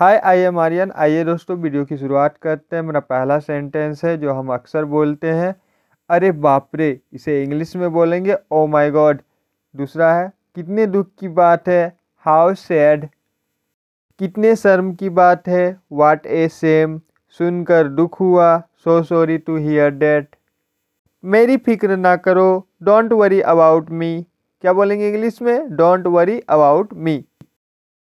hi I am Aryan आइए दोस्तों video की शुरुआत करते हैं मेरा पहला सेंटेंस है जो हम अक्सर बोलते हैं अरे बापरे इसे इंग्लिश में बोलेंगे ओ माय गॉड दूसरा है कितने दुख की बात है हाउ सैड कितने शर्म की बात है वाट ए सेम सुनकर दुख हुआ so sorry to hear that मेरी फिक्र ना करो डोंट वरी अबाउट मी क्या बोलेंगे इंग्लिश में डोंट वरी अबाउट मी